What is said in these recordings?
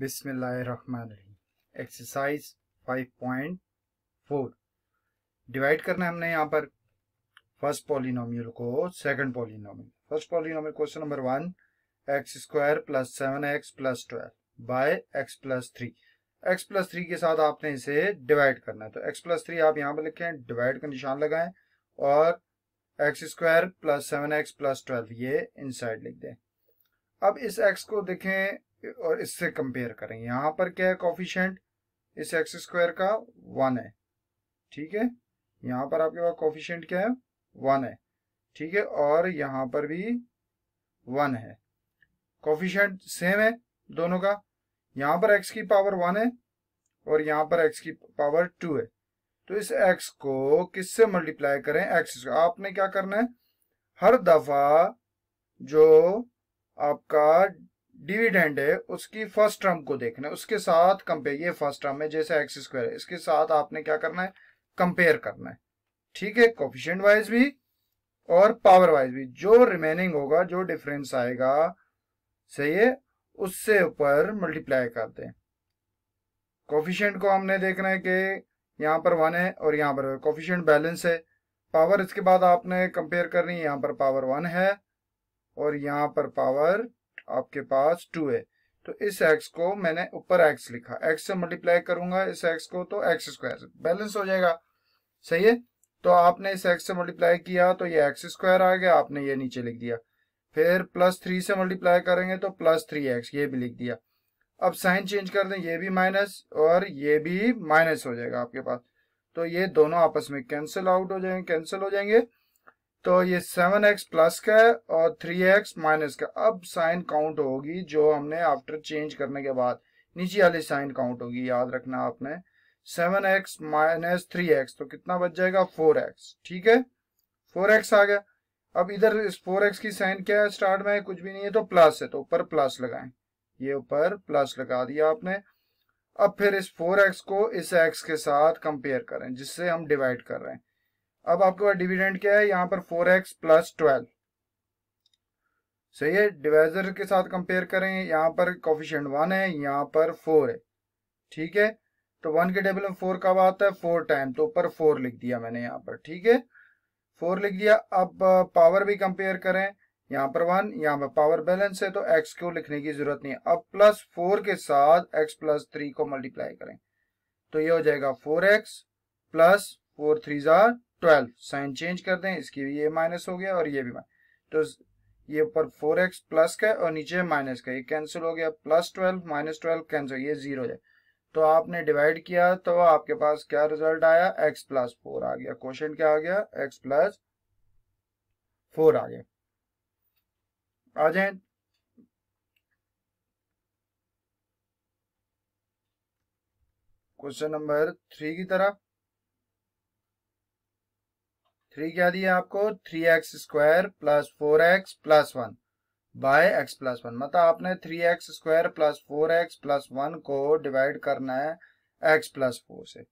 बिस्मिल्लाहिर्रहमानिर्रहीम exercise 5.4 divide करना है हमने यहाँ पर फर्स्ट पॉलिनोमियल को second polynomial first polynomial question number one x square plus seven x plus twelve by x plus three x plus three के साथ आपने इसे डिवाइड करना है तो एक्स प्लस थ्री आप यहाँ पर लिखें डिवाइड का निशान लगाएं और x square plus seven x plus twelve ये इनसाइड लिख दें अब इस एक्स को देखें और इससे कंपेयर करें यहां पर क्या है कॉफिशेंट इस एक्स स्क्वायर का वन है ठीक है यहां पर आपके पास कॉफिशेंट क्या है वन है ठीक है और यहां पर भी वन है कॉफिशेंट सेम है दोनों का यहां पर एक्स की पावर वन है और यहां पर एक्स की पावर टू है तो इस एक्स को किससे मल्टीप्लाई करें एक्स आपने क्या करना है हर दफा जो आपका डिविडेंड है उसकी फर्स्ट टर्म को देखना है उसके साथ कंपेयर ये फर्स्ट टर्म है जैसे एक्स स्क्वायर है इसके साथ आपने क्या करना है कंपेयर करना है ठीक है कोफिशियंट वाइज भी और पावर वाइज भी जो रिमेनिंग होगा जो डिफरेंस आएगा सही है उससे ऊपर मल्टीप्लाई करते हैं कोफिशियंट को हमने देखना है कि यहाँ पर वन है और यहाँ पर कोफिशियंट बैलेंस है पावर इसके बाद आपने कंपेयर करनी है यहाँ पर पावर वन है और यहाँ पर पावर आपके पास टू है तो इस एक्स को मैंने ऊपर एक्स लिखा एक्स से मल्टीप्लाई करूंगा इस एक्स को तो एक्स स्क्वायर बैलेंस हो जाएगा सही है तो आपने इस एक्स से मल्टीप्लाई किया तो ये एक्स स्क्वायर आ गया आपने ये नीचे लिख दिया फिर प्लस थ्री से मल्टीप्लाई करेंगे तो प्लस थ्री एक्स ये भी लिख दिया अब साइन चेंज कर दें ये भी माइनस और ये भी माइनस हो जाएगा आपके पास तो ये दोनों आपस में कैंसिल आउट हो जाएंगे कैंसिल हो जाएंगे तो ये सेवन एक्स प्लस का है और थ्री एक्स माइनस का अब साइन काउंट होगी जो हमने आफ्टर चेंज करने के बाद नीचे वाली साइन काउंट होगी याद रखना आपने seven x minus three x तो कितना बच जाएगा फोर एक्स ठीक है फोर एक्स आ गया अब इधर इस फोर एक्स की साइन क्या है स्टार्ट में कुछ भी नहीं है तो प्लस है तो ऊपर प्लस लगाए ये ऊपर प्लस लगा दिया आपने अब फिर इस फोर एक्स को इस एक्स के साथ कंपेयर करें जिससे हम डिवाइड कर रहे हैं अब आपके पास डिविडेंड क्या है यहां पर फोर एक्स प्लस ट्वेल्व सही है डिवाइजर के साथ कंपेयर करें यहां पर कॉफिशेंट वन है यहां पर फोर है ठीक है तो वन के टेबल में फोर कब आता है फोर टाइम तो ऊपर फोर लिख दिया मैंने यहां पर ठीक है फोर लिख दिया अब पावर भी कंपेयर करें यहां पर वन यहां पर पावर बैलेंस है तो एक्स को लिखने की जरूरत नहीं है अब प्लस फोर के साथ एक्स प्लस थ्री को मल्टीप्लाई करें तो ये हो जाएगा four x plus four three जार ट्वेल्व साइन चेंज कर दें इसकी ये माइनस हो गया और ये भी तो ये ऊपर फोर एक्स प्लस का और नीचे माइनस का ये कैंसिल हो गया plus twelve minus twelve cancel ये जीरो जाए तो आपने डिवाइड किया तो आपके पास क्या रिजल्ट आया एक्स प्लस फोर आ गया क्वेश्चन क्या आ गया एक्स प्लस फोर आ गया आ जाए क्वेश्चन नंबर थ्री की तरफ थ्री क्या दिया आपको three x square plus four x plus one by x plus one मतलब आपने three x square plus four x plus one को डिवाइड करना है एक्स प्लस फोर से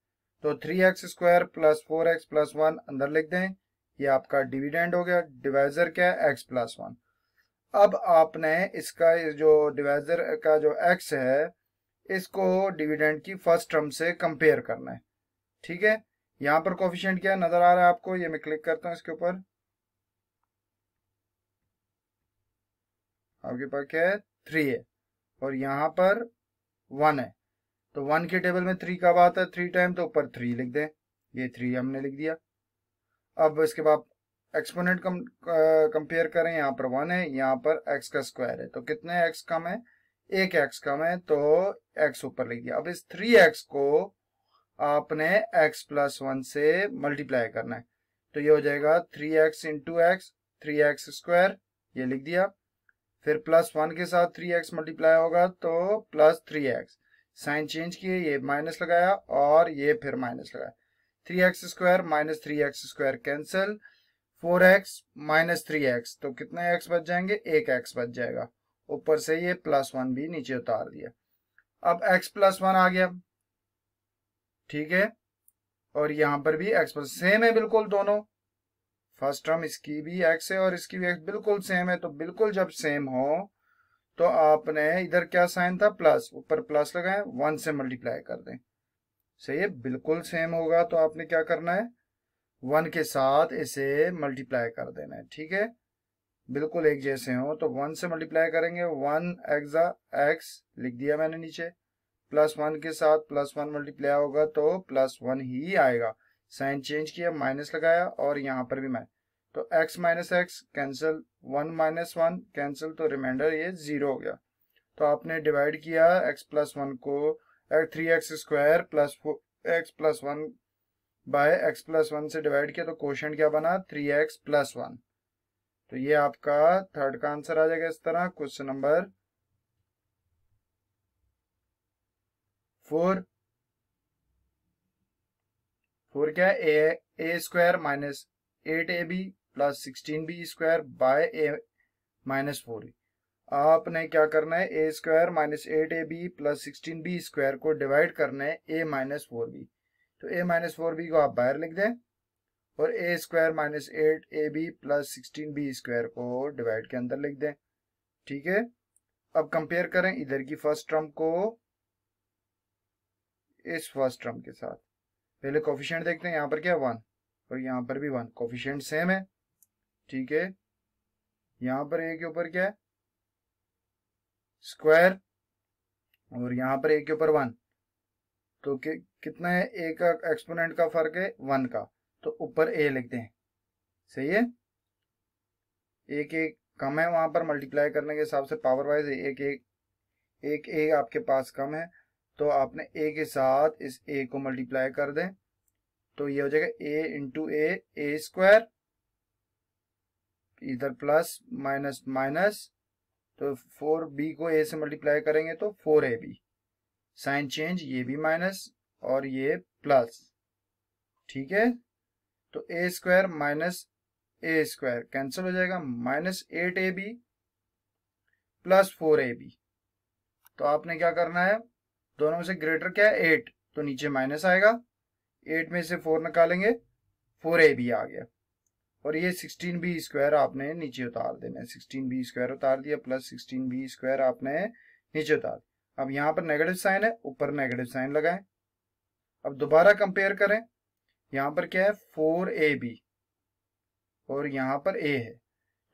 तो three x square plus four x plus one अंदर लिख दें ये आपका डिविडेंड हो गया डिवाइजर क्या है एक्स प्लस वन अब आपने इसका जो डिवाइजर का जो एक्स है इसको डिविडेंड की फर्स्ट टर्म से कंपेयर करना है ठीक है यहां पर कॉफिशेंट क्या नजर आ रहा है आपको ये मैं क्लिक करता हूं इसके ऊपर आपके पास क्या है थ्री है और यहां पर वन है तो वन के टेबल में थ्री कब आता है थ्री टाइम तो ऊपर थ्री लिख दें ये थ्री हमने लिख दिया अब इसके बाद एक्सपोनेंट कम कंपेयर करें यहाँ पर वन है यहाँ पर एक्स का स्क्वायर है तो कितने एक्स कम है एक एक्स कम है तो एक्स ऊपर लिख दिया अब इस थ्री एक्स को आपने x प्लस वन से मल्टीप्लाई करना है तो ये हो जाएगा three x into x three x square ये लिख दिया फिर प्लस वन के साथ थ्री एक्स मल्टीप्लाई होगा तो plus three x sign change किए ये माइनस लगाया और ये फिर माइनस लगाया three x square minus three x square cancel four x minus three x तो कितने एक्स बच जाएंगे एक एक्स बच जाएगा ऊपर से ये प्लस वन भी नीचे उतार दिया अब एक्स प्लस वन आ गया ठीक है और यहां पर भी एक्स प्लस सेम है बिल्कुल दोनों फर्स्ट टर्म इसकी भी एक्स है और इसकी भी एक्स बिल्कुल सेम है तो बिल्कुल जब सेम हो तो आपने इधर क्या साइन था प्लस ऊपर प्लस लगाए वन से मल्टीप्लाई कर दें सही है बिल्कुल सेम होगा तो आपने क्या करना है वन के साथ इसे मल्टीप्लाई कर देना है ठीक है बिल्कुल एक जैसे हो तो वन से मल्टीप्लाई करेंगे वन एक्सा एक्स लिख दिया मैंने नीचे प्लस वन के साथ प्लस वन मल्टीप्लाई होगा तो प्लस वन ही आएगा साइन चेंज किया माइनस लगाया और यहाँ पर भी माइनस तो x minus x cancel one minus one cancel तो रिमाइंडर ये जीरो हो गया तो आपने डिवाइड किया एक्स प्लस वन को three x square plus x plus one by x plus one से डिवाइड किया तो क्वेश्चन क्या बना थ्री एक्स प्लस वन तो ये आपका थर्ड का आंसर आ जाएगा इस तरह क्वेश्चन नंबर फोर फोर क्या a a square minus eight a b plus sixteen b square by a minus four आपने क्या करना है a square minus eight a b plus sixteen b square को डिवाइड करना है ए माइनस फोर बी तो ए minus four b को आप बाहर लिख दें और a square minus eight a b plus sixteen b square को डिवाइड के अंदर लिख दें ठीक है अब कंपेयर करें इधर की फर्स्ट टर्म को इस फर्स्ट टर्म के साथ पहले कॉफिशियंट देखते हैं यहाँ पर क्या वन और यहाँ पर भी वन कॉफिशियंट सेम है ठीक है यहाँ पर ए के ऊपर क्या है स्क्वायर और यहाँ पर ए के ऊपर वन तो कि, कितना है ए का एक्सपोनेंट का फर्क है वन का तो ऊपर ए लिख दें सही है एक एक कम है वहां पर मल्टीप्लाई करने के हिसाब से पावर वाइज एक एक एक ए आपके पास कम है तो आपने ए के साथ इस ए को मल्टीप्लाई कर दें तो ये हो जाएगा a into a a square इधर प्लस माइनस माइनस तो फोर बी को ए से मल्टीप्लाई करेंगे तो four a b sign change ये भी माइनस और ये प्लस ठीक है तो a square minus a square cancel हो जाएगा minus eight a b plus four a b तो आपने क्या करना है दोनों में से ग्रेटर क्या है एट तो नीचे माइनस आएगा एट में से फोर निकालेंगे फोर ए भी आ गया और ये सिक्सटीन बी स्क्वायर आपने नीचे उतार देना है सिक्सटीन बी स्क्वायर उतार दिया प्लस सिक्सटीन बी स्क्वायर आपने नीचे उतार अब यहाँ पर नेगेटिव साइन है ऊपर नेगेटिव साइन लगाएं अब दोबारा कंपेयर करें यहाँ पर क्या है फोर ए बी और यहाँ पर ए है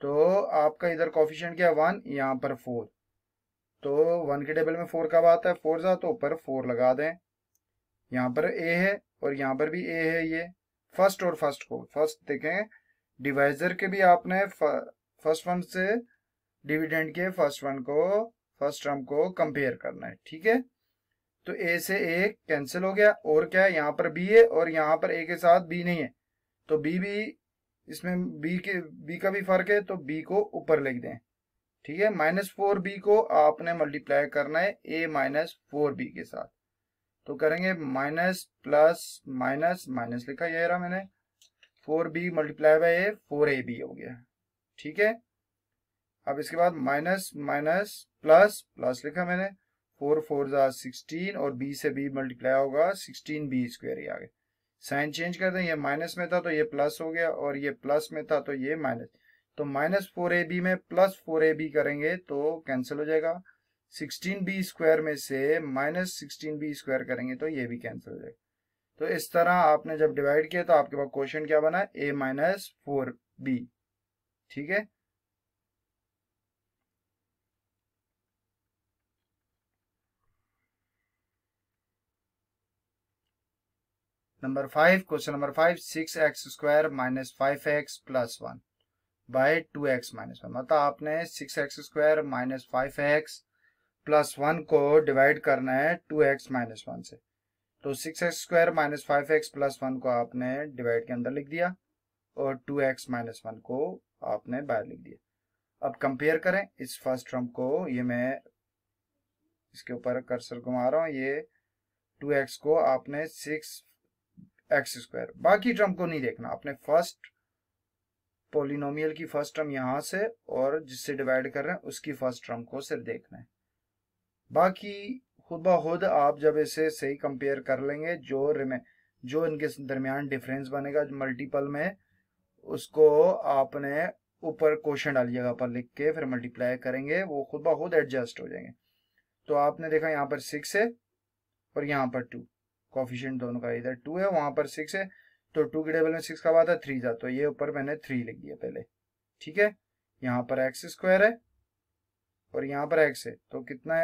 तो आपका इधर कॉफिशियंट क्या है वन यहाँ पर फोर तो वन के टेबल में फोर कब आता है फोर सा तो ऊपर फोर लगा दें यहाँ पर ए है और यहाँ पर भी ए है ये फर्स्ट और फर्स्ट को फर्स्ट देखें डिवाइजर के भी आपने फर्स्ट वन से डिविडेंड के फर्स्ट वन को फर्स्ट टर्म को कंपेयर करना है ठीक है तो ए से ए कैंसिल हो गया और क्या है यहाँ पर बी है और यहाँ पर ए के साथ बी नहीं है तो बी भी इसमें बी के बी का भी फर्क है तो बी को ऊपर लिख दें ठीक है माइनस फोर बी को आपने मल्टीप्लाई करना है ए माइनस फोर बी के साथ तो करेंगे माइनस प्लस माइनस माइनस लिखा यह रहा मैंने four b multiply by a four a b हो गया ठीक है अब इसके बाद माइनस माइनस प्लस प्लस लिखा मैंने फोर फोर जार सिक्सटीन और बी से बी मल्टीप्लाई होगा सिक्सटीन बी स्क्वेयर ही आगे साइन चेंज कर दें ये माइनस में था तो ये प्लस हो गया और ये प्लस में था तो ये माइनस तो माइनस फोर ए बी में प्लस फोर ए बी करेंगे तो कैंसिल हो जाएगा सिक्सटीन बी स्क्वायर में से माइनस सिक्सटीन बी स्क्वायर करेंगे तो ये भी कैंसिल हो जाएगा तो इस तरह आपने जब डिवाइड किया तो आपके पास क्वेश्चन क्या बना ए माइनस फोर बी ठीक है number five question number five six x square minus five x plus one by two x minus one मतलब आपने six x square minus five x plus one को डिवाइड करना है two x minus one से तो six x square minus five x plus one को आपने divide के अंदर लिख दिया और टू एक्स माइनस वन को आपने बाहर लिख दिया अब कंपेयर करें इस फर्स्ट टर्म को ये मैं इसके ऊपर कर्सर घुमा रहा हूँ ये टू एक्स को आपने सिक्स एक्स स्क्वायर बाकी टर्म को नहीं देखना आपने फर्स्ट पोलिनोमियल की फर्स्ट टर्म यहां से और जिससे डिवाइड कर रहे हैं उसकी फर्स्ट टर्म को सिर्फ देखना है बाकी खुद ब खुद आप जब इसे सही कंपेयर कर लेंगे जो रिमे जो इनके दरमियान डिफरेंस बनेगा मल्टीपल में उसको आपने ऊपर क्वेश्चन डाली जगह पर लिख के फिर मल्टीप्लाई करेंगे वो खुद ब खुद एडजस्ट हो जाएंगे तो आपने देखा यहाँ पर सिक्स है और यहाँ पर टू कॉफिशियंट दोनों का इधर टू है वहां पर सिक्स है तो टू के टेबल में सिक्स कब आता है थ्री जा तो ये ऊपर मैंने थ्री लिख दिया पहले ठीक है यहाँ पर एक्स स्क्वायर है और यहाँ पर एक्स है तो कितना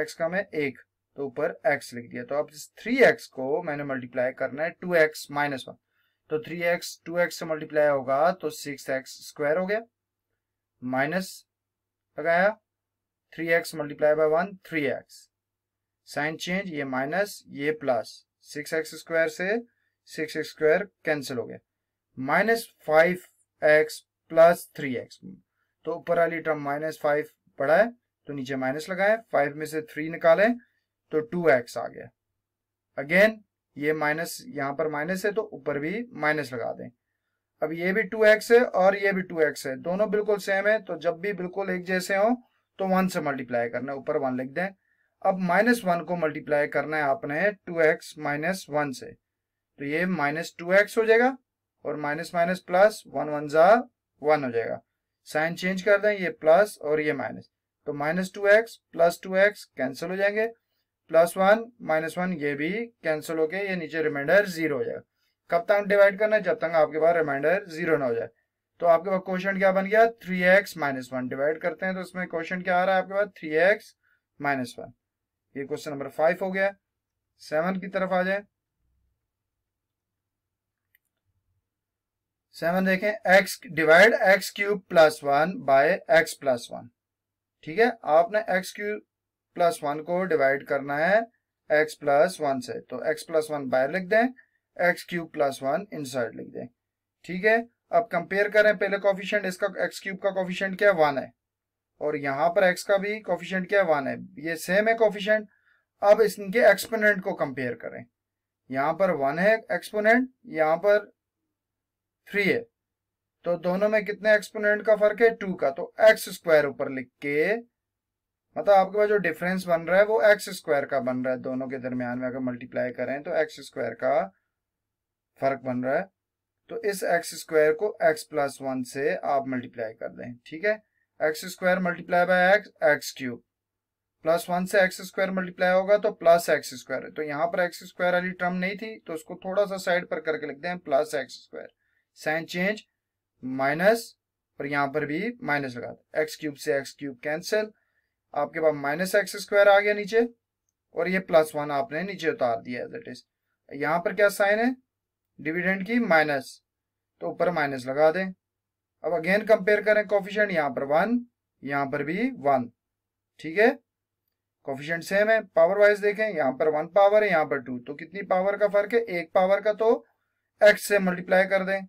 एक्स कम है एक तो ऊपर एक्स लिख दिया तो अब इस थ्री एक्स को मैंने मल्टीप्लाई करना है टू एक्स माइनस वन तो थ्री एक्स टू एक्स से मल्टीप्लाई होगा तो सिक्स एक्स स्क्वायर हो गया माइनस लगाया three x multiply by one three x sign change ये माइनस ये प्लस सिक्स एक्स स्क्वायर से सिक्स स्क्वायर कैंसिल हो गया minus five x plus three x तो ऊपर वाली टर्म माइनस फाइव पड़ा है तो नीचे माइनस लगाए फाइव में से थ्री निकाले तो टू एक्स आ गया अगेन ये माइनस यहां पर माइनस है तो ऊपर भी माइनस लगा दें अब ये भी टू एक्स है और ये भी टू एक्स है दोनों बिल्कुल सेम है तो जब भी बिल्कुल एक जैसे हो तो वन से मल्टीप्लाई करना है ऊपर वन लिख दें अब माइनस वन को मल्टीप्लाई करना है आपने टू एक्स माइनस वन से तो ये माइनस टू एक्स हो जाएगा और minus minus plus one one जा वन हो जाएगा साइन चेंज कर दें ये प्लस और ये माइनस तो minus two x plus two x cancel हो जाएंगे प्लस वन माइनस वन ये भी कैंसिल होके ये नीचे रिमाइंडर जीरो हो जाएगा कब तक डिवाइड करना है जब तक आपके पास रिमाइंडर जीरो ना हो जाए तो आपके पास क्वेश्चन क्या बन गया three x minus one divide करते हैं तो इसमें क्वेश्चन क्या आ रहा है आपके पास थ्री एक्स माइनस वन ये क्वेश्चन नंबर फाइव हो गया सेवन की तरफ आ जाए सेवन देखें x divide x cube plus one by x plus one ठीक है आपने एक्स क्यूब प्लस वन को डिवाइड करना है x प्लस वन से तो x प्लस वन बाहर लिख दें x cube plus one inside लिख दें ठीक है अब कंपेयर करें पहले कॉफिशियंट इसका x क्यूब का कॉफिशियंट क्या वन है और यहां पर x का भी कॉफिशियंट क्या वन है ये सेम है कॉफिशियंट अब इनके एक्सपोनेंट को कंपेयर करें यहां पर वन है एक्सपोनेंट यहां पर थ्री है तो दोनों में कितने एक्सपोनेंट का फर्क है टू का तो एक्स स्क्वायर ऊपर लिख के मतलब आपके पास जो डिफरेंस बन रहा है वो एक्स स्क्वायर का बन रहा है दोनों के दरमियान में अगर मल्टीप्लाई करें तो एक्स स्क्वायर का फर्क बन रहा है तो इस एक्स स्क्वायर को एक्स प्लस वन से आप मल्टीप्लाई कर दें ठीक है x square multiply by x x cube plus one से एक्स स्क्वायर मल्टीप्लाई होगा तो प्लस एक्स स्क्वायर तो यहां पर एक्स स्क्वायर वाली टर्म नहीं थी तो उसको थोड़ा सा साइड पर करके लिख हैं plus x square sign change minus और यहां पर भी माइनस लगा दो एक्स क्यूब से एक्स क्यूब कैंसिल आपके पास माइनस एक्स स्क्वायर आ गया नीचे और ये प्लस वन आपने नीचे उतार दिया दैट इज यहां पर क्या साइन है डिविडेंड की माइनस तो ऊपर माइनस लगा दें अब अगेन कंपेयर करें कॉफिशेंट यहां पर वन यहां पर भी वन ठीक है कॉफिशेंट सेम है पावर वाइज देखें यहां पर वन पावर है यहां पर टू तो कितनी पावर का फर्क है एक पावर का तो एक्स से मल्टीप्लाई कर दें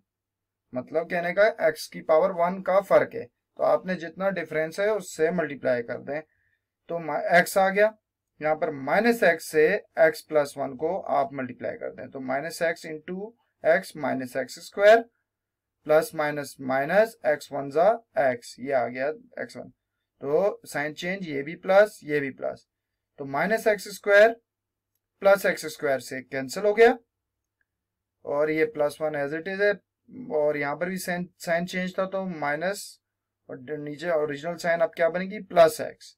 मतलब कहने का x की पावर वन का फर्क है तो आपने जितना डिफरेंस है उससे मल्टीप्लाई कर दें तो x आ गया यहाँ पर माइनस एक्स से एक्स प्लस वन को आप मल्टीप्लाई कर दें तो minus x into x minus x square plus minus minus x one जा एक्स ये आ गया एक्स वन तो साइन चेंज ये भी प्लस ये भी प्लस तो minus x square plus x square से कैंसिल हो गया और ये plus one as it is है और यहाँ पर भी साइन साइन चेंज था तो माइनस और नीचे ओरिजिनल साइन अब क्या बनेगी प्लस एक्स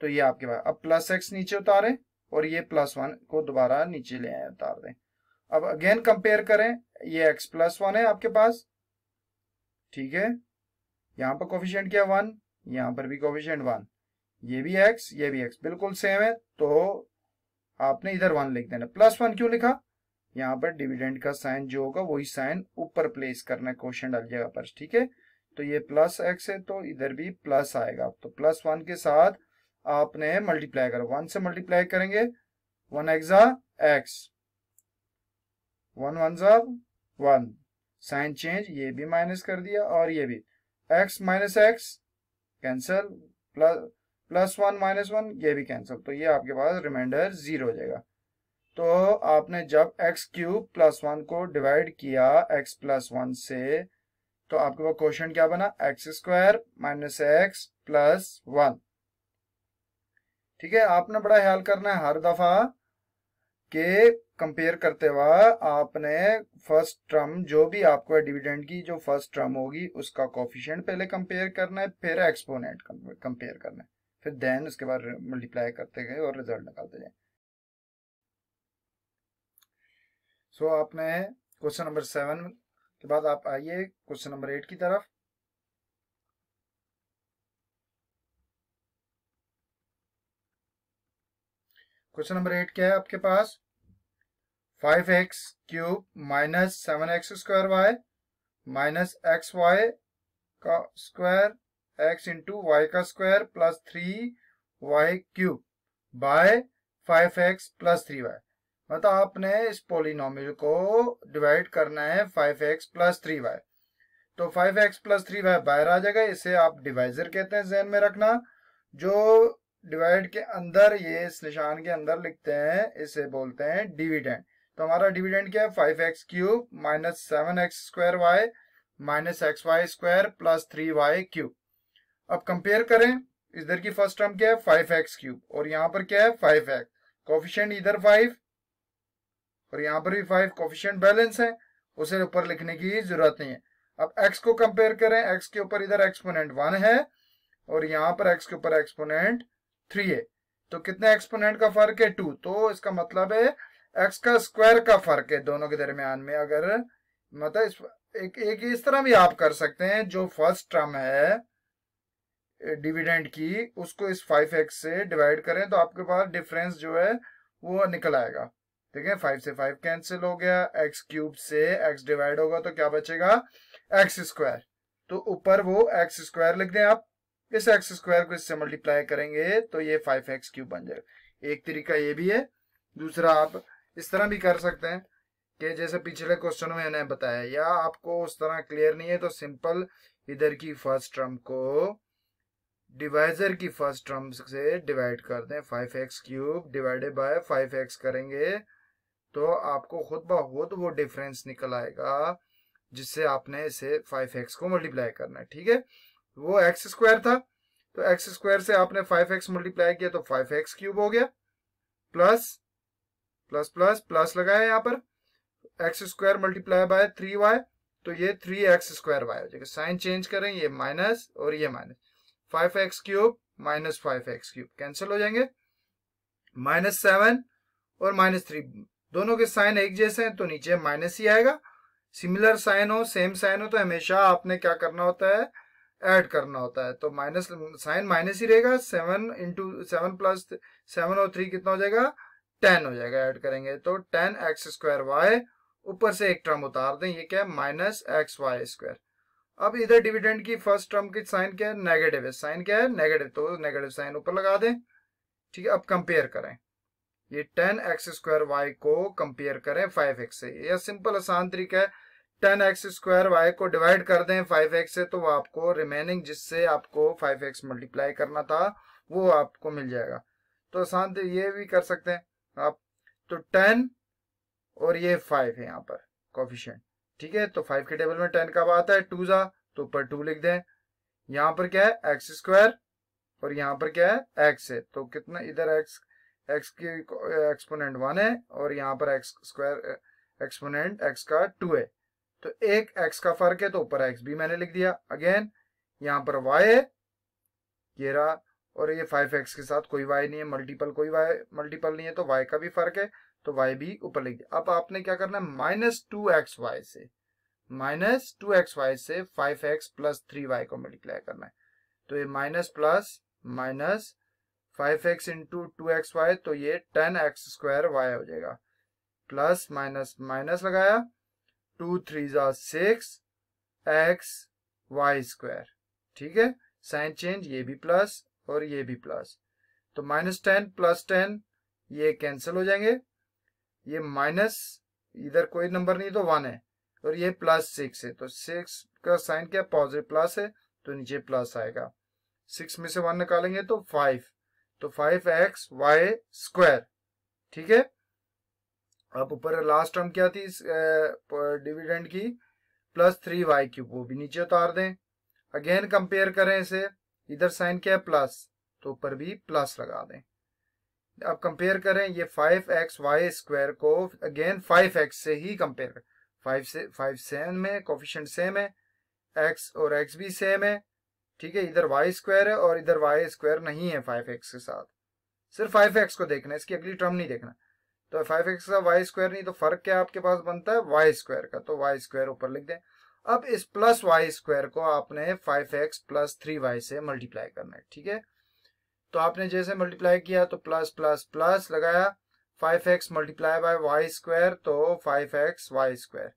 तो ये आपके पास अब प्लस एक्स नीचे उतारे और ये प्लस वन को दोबारा नीचे ले आए उतार दें अब अगेन कंपेयर करें ये एक्स प्लस वन है आपके पास ठीक है यहां पर कोफिशियंट क्या वन यहां पर भी कोफिशियंट वन ये भी एक्स ये भी एक्स बिल्कुल सेम है तो आपने इधर वन लिख देना प्लस वन क्यों लिखा यहाँ पर डिविडेंड का साइन जो होगा वही साइन ऊपर प्लेस करना क्वेश्चन क्वेश्चन डालिएगा पर ठीक है तो ये प्लस एक्स है तो इधर भी प्लस आएगा तो प्लस वन के साथ आपने मल्टीप्लाई करो वन से मल्टीप्लाई करेंगे वन एक्सा एक्स वन वन जा वन साइन चेंज ये भी माइनस कर दिया और ये भी x minus x cancel plus plus one minus one ये भी कैंसल तो ये आपके पास रिमाइंडर जीरो हो जाएगा तो आपने जब एक्स क्यूब प्लस वन को डिवाइड किया एक्स प्लस वन से तो आपके पास क्वेश्चन क्या बना x square minus x plus one ठीक है आपने बड़ा ख्याल करना है हर दफा के कंपेयर करते हुए आपने फर्स्ट टर्म जो भी आपको डिविडेंड की जो फर्स्ट टर्म होगी उसका कॉफिशियंट पहले कंपेयर करना है फिर एक्सपोनेंट कंपेयर करना है फिर देन उसके बाद मल्टीप्लाई करते गए और रिजल्ट निकालते जाए तो आपने क्वेश्चन नंबर सेवन के बाद आप आइए क्वेश्चन नंबर एट की तरफ क्वेश्चन नंबर एट क्या है आपके पास five x cube minus seven x square y minus x y का स्क्वायर एक्स इंटू वाई का square plus three y cube by five x plus three y मतलब आपने इस पोलिनोमियल को डिवाइड करना है five x plus three y तो five x plus three y बाहर आ जाएगा इसे आप डिवाइजर कहते हैं जहन में रखना जो डिवाइड के अंदर ये इस निशान के अंदर लिखते हैं इसे बोलते हैं डिविडेंड तो हमारा डिविडेंड क्या है five x cube minus seven x square y minus x y square plus three y cube अब कंपेयर करें इधर की फर्स्ट टर्म क्या है फाइव एक्स क्यूब और यहाँ पर क्या है फाइव एक्स कॉफिशियंट इधर फाइव और यहाँ पर भी फाइव कोफिशियंट बैलेंस है उसे ऊपर लिखने की जरूरत नहीं है अब एक्स को कंपेयर करें एक्स के ऊपर इधर एक्सपोनेंट वन है और यहाँ पर एक्स के ऊपर एक्सपोनेंट थ्री है तो कितने एक्सपोनेंट का फर्क है टू तो इसका मतलब है एक्स का स्क्वायर का फर्क है दोनों के दरमियान में अगर मतलब इस, एक, एक इस तरह भी आप कर सकते हैं जो फर्स्ट टर्म है डिविडेंड की उसको इस फाइव एक्स से डिवाइड करें तो आपके पास डिफरेंस जो है वो निकल आएगा ठीक है फाइव से फाइव कैंसिल हो गया एक्स क्यूब से एक्स डिवाइड होगा तो क्या बचेगा एक्स स्क्वायर तो ऊपर वो एक्स स्क्वायर लिख दें आप इस एक्स स्क्वायर को इससे मल्टीप्लाई करेंगे तो ये फाइव एक्स क्यूब बन जाएगा एक तरीका ये भी है दूसरा आप इस तरह भी कर सकते हैं कि जैसे पिछले क्वेश्चन में मैंने बताया या आपको उस तरह क्लियर नहीं है तो सिंपल इधर की फर्स्ट टर्म को डिवाइजर की फर्स्ट टर्म से डिवाइड कर दें five x cube divided by five x करेंगे तो आपको खुद बहुत वो डिफरेंस निकल आएगा जिससे आपने इसे फाइव एक्स को मल्टीप्लाई करना है ठीक है वो एक्स स्क्वायर था तो एक्स स्क्वायर से आपने फाइव एक्स मल्टीप्लाई किया तो फाइव एक्स क्यूब हो गया प्लस प्लस प्लस प्लस लगाया यहां पर x square multiply by three y तो ये थ्री एक्स स्क्वायर वाई हो जाएगा साइन चेंज करें ये माइनस और ये minus five x cube minus five x cube cancel हो जाएंगे माइनस सेवन और माइनस थ्री दोनों के साइन एक जैसे हैं तो नीचे माइनस ही आएगा सिमिलर साइन हो सेम साइन हो तो हमेशा आपने क्या करना होता है ऐड करना होता है तो माइनस साइन माइनस ही रहेगा seven into seven plus seven और थ्री कितना हो जाएगा टेन हो जाएगा ऐड करेंगे तो टेन एक्स स्क्वायर वाई ऊपर से एक टर्म उतार दें ये क्या है माइनस एक्स वाई स्क्वायर अब इधर डिविडेंड की फर्स्ट टर्म की साइन क्या है नेगेटिव है साइन क्या है नेगेटिव तो नेगेटिव साइन ऊपर लगा दें ठीक है अब कंपेयर करें ये टेन एक्स स्क्वायर वाई को कंपेयर करें फाइव एक्स से यह सिंपल आसान तरीका है टेन एक्स स्क्वायर वाई को डिवाइड कर दें फाइव एक्स से तो आपको रिमेनिंग जिससे आपको फाइव एक्स मल्टीप्लाई करना था वो आपको मिल जाएगा तो आसान ये भी कर सकते हैं आप तो टेन और ये फाइव है यहाँ पर कॉफिशेंट ठीक है तो फाइव के टेबल में टेन का बात है टू जा तो ऊपर टू लिख दें यहाँ पर क्या है एक्स स्क्वायर और यहाँ पर क्या है एक्स है तो कितना इधर एक्स एक्स की एक्सपोनेंट वन है और यहाँ पर एक्स स्क्वायर एक्सपोनेंट एक्स का टू है तो एक एक्स का फर्क है तो ऊपर एक्स भी मैंने लिख दिया अगेन यहाँ पर वाई है ये रहा और ये फाइव एक्स के साथ कोई वाई नहीं है मल्टीपल कोई वाई मल्टीपल नहीं है तो वाई का भी फर्क है तो वाई भी ऊपर लिख दिया अब आपने क्या करना है माइनस टू एक्स वाई से माइनस टू एक्स वाई से five x plus three y को मल्टीप्लाई करना है तो ये minus plus minus five x into two x y तो ये टेन एक्स स्क्वायर वाई हो जाएगा प्लस माइनस माइनस लगाया टू थ्री जा सिक्स एक्स वाई स्क्वायर ठीक है साइन चेंज ये भी प्लस और ये भी प्लस तो माइनस टेन प्लस टेन ये कैंसिल हो जाएंगे ये माइनस इधर कोई नंबर नहीं तो वन है और ये प्लस सिक्स है तो सिक्स का साइन क्या पॉजिटिव प्लस है तो नीचे प्लस आएगा सिक्स में से वन निकालेंगे तो फाइव तो फाइव एक्स वाई स्क्वायर ठीक है अब ऊपर लास्ट टर्म क्या थी इस डिविडेंड की प्लस थ्री वाई क्यूब वो भी नीचे उतार दें अगेन कंपेयर करें इसे इधर साइन क्या है प्लस तो ऊपर भी प्लस लगा दें अब कंपेयर करें ये फाइव एक्स वाई स्क्वायर को अगेन फाइव एक्स से ही कंपेयर करें फाइव से फाइव सेम है कोफिशेंट सेम है एक्स और एक्स भी सेम है ठीक है इधर वाई स्क्वायर है और इधर वाई स्क्वायर नहीं है फाइव एक्स के साथ सिर्फ फाइव एक्स को देखना है इसकी अगली टर्म नहीं देखना तो फाइव एक्स का वाई स्क्वायर नहीं तो फर्क क्या आपके पास बनता है वाई स्क्वायर का तो वाई स्क्वायर ऊपर लिख दें अब इस प्लस वाई स्क्वायर को आपने five x plus three y से मल्टीप्लाई करना है ठीक है तो आपने जैसे मल्टीप्लाई किया तो प्लस प्लस प्लस लगाया five x multiply by y square तो five x y square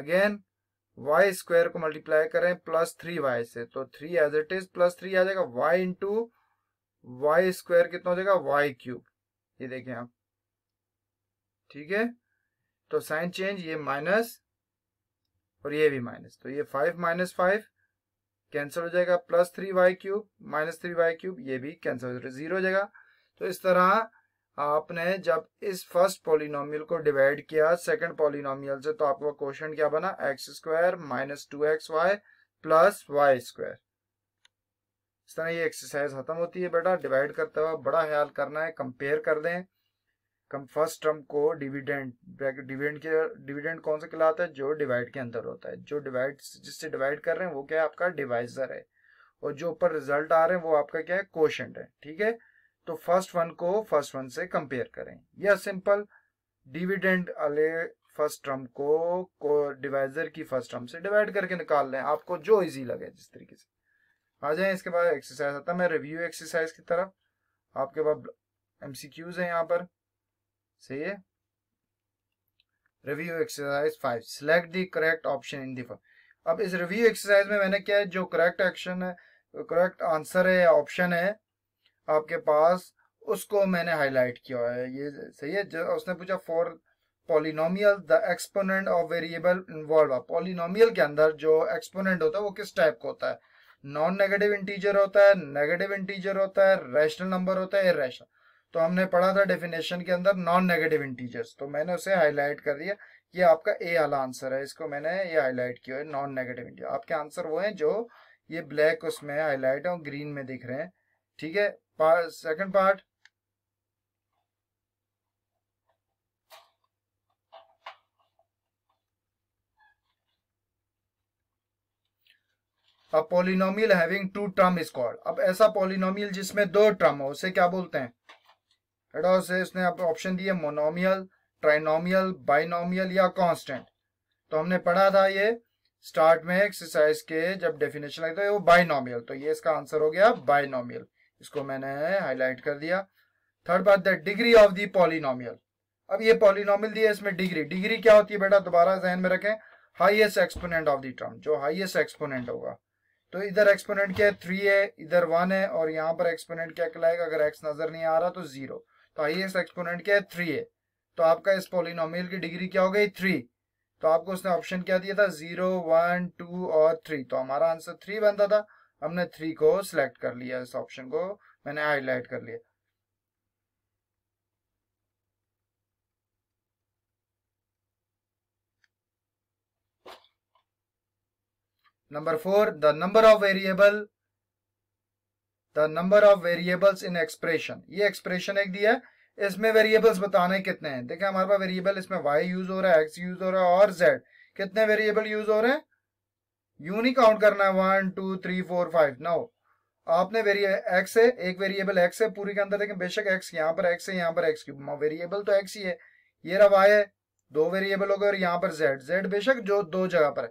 again y square को मल्टीप्लाई करें प्लस थ्री वाई से तो three as it is plus three आ जाएगा वाई इंटू वाई स्क्वायर कितना हो जाएगा वाई क्यूब ये देखें आप ठीक है तो साइन चेंज ये माइनस और ये भी माइनस तो ये फाइव माइनस फाइव कैंसिल हो जाएगा plus three y cube minus three y cube ये भी कैंसिल हो जाएगा जीरो हो जाएगा तो इस तरह आपने जब इस फर्स्ट पॉलिनोमियल को डिवाइड किया सेकंड पॉलिनोमियल से तो आपका क्वेश्चन क्या बना x square minus two x y plus y square इस तरह ये एक्सरसाइज खत्म होती है बेटा डिवाइड करते हुए बड़ा ख्याल करना है कंपेयर कर दें कम फर्स्ट टर्म को डिविडेंड डिविडेंड के डिविडेंड कौन सा कहलाता है जो डिवाइड के अंदर होता है जो डिवाइड जिससे डिवाइड कर रहे हैं वो क्या है आपका डिवाइजर है और जो ऊपर रिजल्ट आ रहे हैं वो आपका क्या है क्वेश्चन है ठीक है तो फर्स्ट वन को फर्स्ट वन से कंपेयर करें या सिंपल डिविडेंड अले फर्स्ट टर्म को, को डिवाइजर की फर्स्ट टर्म से डिवाइड करके निकाल लें आपको जो इजी लगे जिस तरीके से आ जाए इसके बाद एक्सरसाइज आता मैं रिव्यू एक्सरसाइज की तरफ आपके पास एमसीक्यूज है यहाँ पर सही है review exercise five select the correct option in the अब इस रिव्यू एक्सरसाइज में मैंने क्या है जो करेक्ट एक्शन है करेक्ट आंसर है ऑप्शन है आपके पास उसको मैंने हाईलाइट किया है ये सही है जो उसने पूछा for polynomial the exponent of variable involve polynomial के अंदर जो एक्सपोनेंट होता है वो किस टाइप का होता है नॉन नेगेटिव इंटीजर होता है नेगेटिव इंटीजर होता है रैशनल नंबर होता है इरेशनल तो हमने पढ़ा था डेफिनेशन के अंदर नॉन नेगेटिव इंटीजर्स तो मैंने उसे हाईलाइट कर दिया ये आपका ए वाला आंसर है इसको मैंने ये हाईलाइट किया है नॉन नेगेटिव इंटीजर आपके आंसर वो हैं जो ये ब्लैक उसमें हाईलाइट है और ग्रीन में दिख रहे हैं ठीक है part, part part A polynomial having two term अब ऐसा polynomial जिसमें दो टर्म हो उसे क्या बोलते हैं हटाओ से इसने अब ऑप्शन दिए मोनोमियल ट्राइनोमियल बाइनोमियल या कांस्टेंट तो हमने पढ़ा था ये स्टार्ट में एक्सरसाइज के जब डेफिनेशन लगता है वो बाइनोमियल तो ये इसका आंसर हो गया बाइनोमियल इसको मैंने हाईलाइट कर दिया थर्ड बात डिग्री ऑफ दी पॉलिनोमियल अब ये पॉलिनोमियल दिया इसमें डिग्री डिग्री क्या होती है बेटा दोबारा जहन में रखें highest exponent of the term जो हाइएस्ट एक्सपोनेंट होगा तो इधर एक्सपोनेंट क्या है थ्री है इधर वन है और यहाँ पर एक्सपोनेंट क्या कहलाएगा अगर एक्स नजर नहीं आ रहा तो जीरो तो हाइएस्ट एक्सपोनेंट क्या है थ्री है तो आपका इस पॉलिनोमियल की डिग्री क्या हो गई थ्री तो आपको उसने ऑप्शन क्या दिया था जीरो वन टू और थ्री तो हमारा आंसर थ्री बनता था हमने थ्री को सिलेक्ट कर लिया इस ऑप्शन को मैंने हाईलाइट कर लिया number four the number of variable the number of variables in expression ये एक्सप्रेशन एक दिया है इसमें वेरिएबल्स बताने कितने हैं देखिए हमारे पास वेरिएबल इसमें वाई यूज हो रहा है एक्स यूज हो रहा है और जेड कितने वेरिएबल यूज हो रहे हैं यूं नहीं काउंट करना है one two three four five नौ आपने वेरिए एक्स है एक वेरिएबल एक्स है पूरी के अंदर लेकिन बेशक एक्स यहाँ पर एक्स है यहाँ पर एक्स क्यूब वेरिएबल तो एक्स ही है ये रहा वाई है दो वेरिएबल हो गए और यहाँ पर जेड जेड बेशक जो दो जगह पर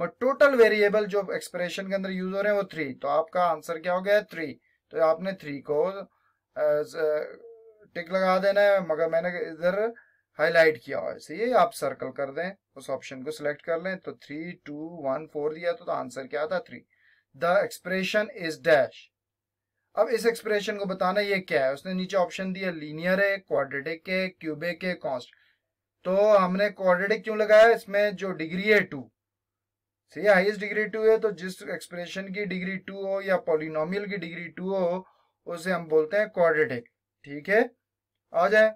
है टोटल वेरिएबल जो एक्सप्रेशन के अंदर यूज हो रहे हैं वो थ्री तो आपका आंसर क्या हो गया थ्री तो आपने थ्री को टिक uh, लगा देना है मगर मैंने इधर हाईलाइट किया हुआ है सही आप सर्कल कर दें उस ऑप्शन को सिलेक्ट कर लें तो थ्री टू वन फोर दिया तो, आंसर तो क्या था three the expression is dash अब इस एक्सप्रेशन को बताना ये क्या है उसने नीचे ऑप्शन दिया लीनियर है क्वाड्रेटिक है क्यूबिक है कॉन्स्ट तो हमने क्वाड्रेटिक क्यों लगाया इसमें जो डिग्री है टू सही हाईएस्ट डिग्री टू है तो जिस एक्सप्रेशन की डिग्री टू हो या पॉलिनोमियल की डिग्री टू हो उसे हम बोलते हैं क्वाड्रेटिक ठीक है आ जाए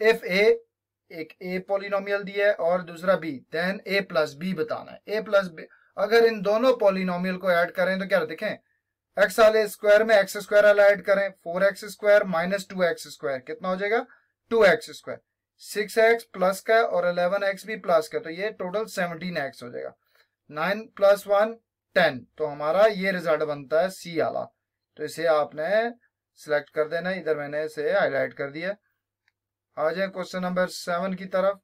इफ ए एक ए पोलिनोमियल दिया है और दूसरा b then a plus b बताना है ए प्लस बी अगर इन दोनों पोलिनोमियल को ऐड करें तो क्या देखें एक्स वाले स्क्वायर में एक्स स्क्वायर वाला ऐड करें four x square minus two x square कितना हो जाएगा two x square six x plus का और अलेवन एक्स भी प्लस का तो ये टोटल सेवनटीन एक्स हो जाएगा नाइन प्लस वन टेन तो हमारा ये रिजल्ट बनता है सी वाला तो इसे आपने सिलेक्ट कर देना इधर मैंने इसे हाईलाइट कर दिया आ जाए क्वेश्चन नंबर सेवन की तरफ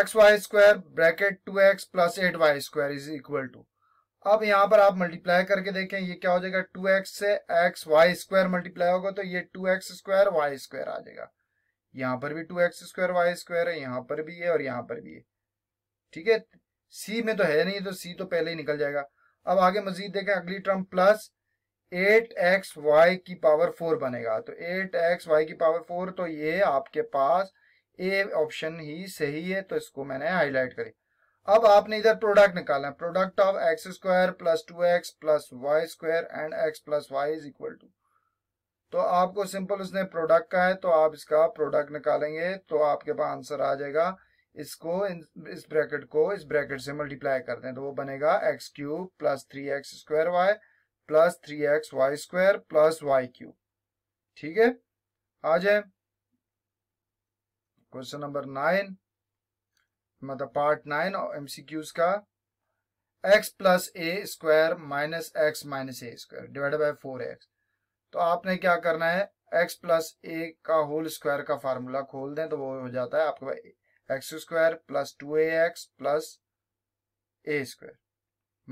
x y square bracket two x plus eight y square is equal to अब यहां पर आप मल्टीप्लाई करके देखें ये क्या हो जाएगा टू एक्स से एक्स वाई स्क्वायर मल्टीप्लाई होगा तो ये two x square y square आ जाएगा यहां पर भी two x square y square है यहां पर भी है और यहां पर भी है ठीक है सी में तो है नहीं तो सी तो पहले ही निकल जाएगा अब आगे मजीद देखें अगली term plus eight x y की पावर फोर बनेगा तो एट एक्स वाई की पावर फोर तो ये आपके पास ए ऑप्शन ही सही है तो इसको मैंने हाईलाइट करी अब आपने इधर प्रोडक्ट निकालना है product of x square plus two x plus y square and x plus y is equal to तो आपको सिंपल उसने प्रोडक्ट का है तो आप इसका प्रोडक्ट निकालेंगे तो आपके पास आंसर आ जाएगा इसको इस ब्रैकेट को इस ब्रैकेट से मल्टीप्लाई कर दें तो वो बनेगा x cube plus three x square y plus three x y square plus y cube ठीक है आ जाए क्वेश्चन नंबर नाइन मतलब पार्ट नाइन एमसीक्यूज का x plus a square minus x minus a square divide by four x तो आपने क्या करना है एक्स प्लस ए का होल स्क्वायर का फार्मूला खोल दें तो वो हो जाता है आपके x square plus two a x plus a square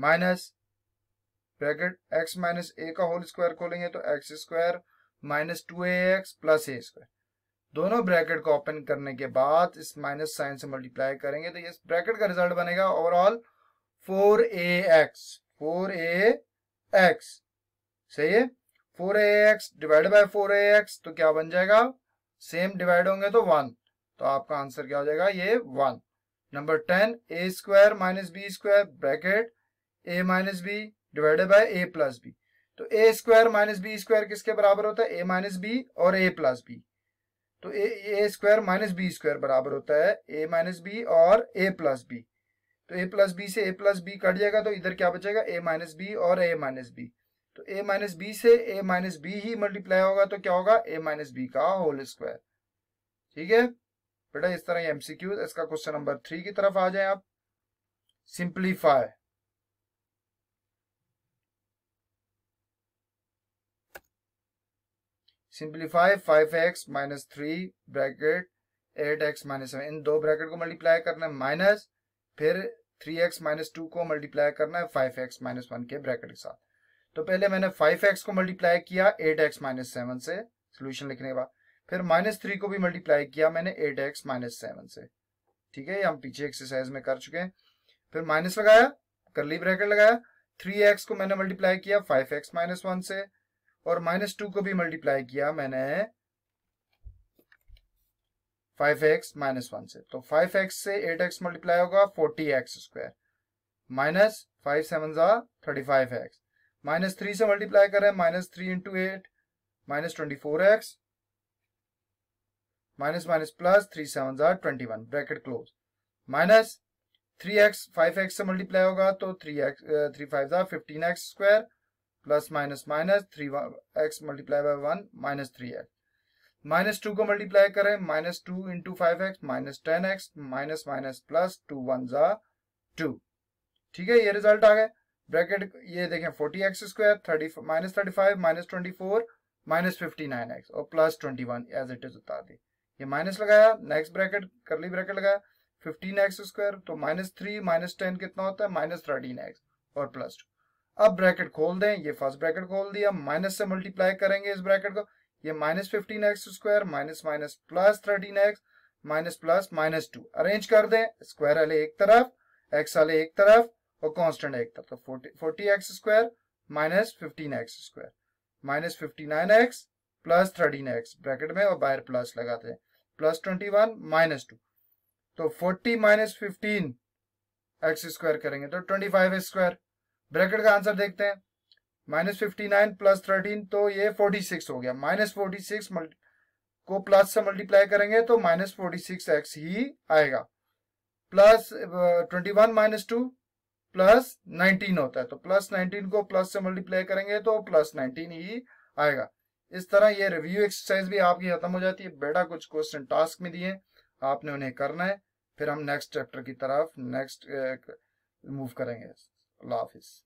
minus bracket x minus a का होल स्क्वायर खोलेंगे तो x square minus two a x plus a square दोनों ब्रैकेट को ओपन करने के बाद इस माइनस साइन से मल्टीप्लाई करेंगे तो ये ब्रैकेट का रिजल्ट बनेगा overall four a x four a x सही है four a x divide by four a x तो क्या बन जाएगा सेम डिवाइड होंगे तो वन तो आपका आंसर क्या हो जाएगा ये one number ten a square minus b square bracket a minus b divided by a plus b तो a square minus b square किसके बराबर होता है ए माइनस बी और ए प्लस बी तो a square minus b square बराबर होता है ए माइनस बी और ए प्लस बी तो ए प्लस बी से ए प्लस बी कट जाएगा तो इधर क्या बचेगा ए माइनस बी और ए माइनस बी तो ए माइनस बी से ए माइनस बी ही मल्टीप्लाई होगा तो क्या होगा ए माइनस बी का होल स्क्वायर ठीक है बेटा इस तरह एमसीक्यू इसका क्वेश्चन नंबर थ्री की तरफ आ जाए आप simplify simplify five x minus three bracket eight x minus seven इन दो ब्रैकेट को मल्टीप्लाई करना है माइनस फिर थ्री एक्स माइनस टू को मल्टीप्लाई करना है फाइव एक्स माइनस वन के ब्रैकेट के साथ तो पहले मैंने फाइव एक्स को मल्टीप्लाई किया एट एक्स माइनस सेवन से सोल्यूशन लिखने के बाद फिर माइनस थ्री को भी मल्टीप्लाई किया मैंने एट एक्स माइनस सेवन से ठीक है ये हम पीछे एक्सरसाइज में कर चुके हैं फिर माइनस लगाया ली ब्रैकेट लगाया थ्री एक्स को मैंने मल्टीप्लाई किया फाइव एक्स माइनस वन से और माइनस टू को भी मल्टीप्लाई किया मैंने फाइव एक्स माइनस वन से तो फाइव एक्स से एट एक्स मल्टीप्लाई होगा forty x square minus five seven जा thirty five x minus three से मल्टीप्लाई करें minus three into eight minus twenty four x minus minus plus three seven जा twenty one bracket close minus three x five x से multiply होगा तो three x three five जा fifteen x square plus minus minus three x multiply by one minus three x minus two को multiply करें minus two into five x minus ten x minus minus plus two one जा two ठीक है ये result आ गए bracket ये देखें forty x square thirty minus thirty five minus twenty four minus fifty nine x और plus twenty one as it is उतार दी ये माइनस लगाया नेक्स्ट ब्रैकेट करली ब्रैकेट लगाया फिफ्टीन एक्स स्क्वायर तो माइनस थ्री माइनस टेन कितना होता है माइनस थर्टीन एक्स और प्लस टू अब ब्रैकेट खोल दें ये फर्स्ट ब्रैकेट खोल दिया माइनस से मल्टीप्लाई करेंगे इस ब्रैकेट को ये minus fifteen x square minus minus plus thirteen x minus plus minus two arrange कर दें स्क्वायर वाले एक तरफ एक्स वाले एक तरफ और कांस्टेंट एक तरफ तो forty x square minus fifteen x square minus fifty nine x plus thirteen x bracket में और बाहर प्लस लगाते हैं plus twenty one minus two तो forty minus fifteen x square करेंगे तो ट्वेंटी फाइव स्क्वायर ब्रैकेट का आंसर देखते हैं minus fifty nine plus thirteen तो ये फोर्टी सिक्स हो गया माइनस फोर्टी सिक्स को प्लस से मल्टीप्लाई करेंगे तो माइनस फोर्टी सिक्स एक्स ही आएगा plus twenty one minus two plus nineteen होता है तो प्लस नाइनटीन को प्लस से मल्टीप्लाई करेंगे तो प्लस नाइनटीन ही आएगा इस तरह ये रिव्यू एक्सरसाइज भी आपकी खत्म हो जाती है बेटा कुछ क्वेश्चन टास्क में दिए आपने उन्हें करना है फिर हम नेक्स्ट चैप्टर की तरफ नेक्स्ट मूव करेंगे love his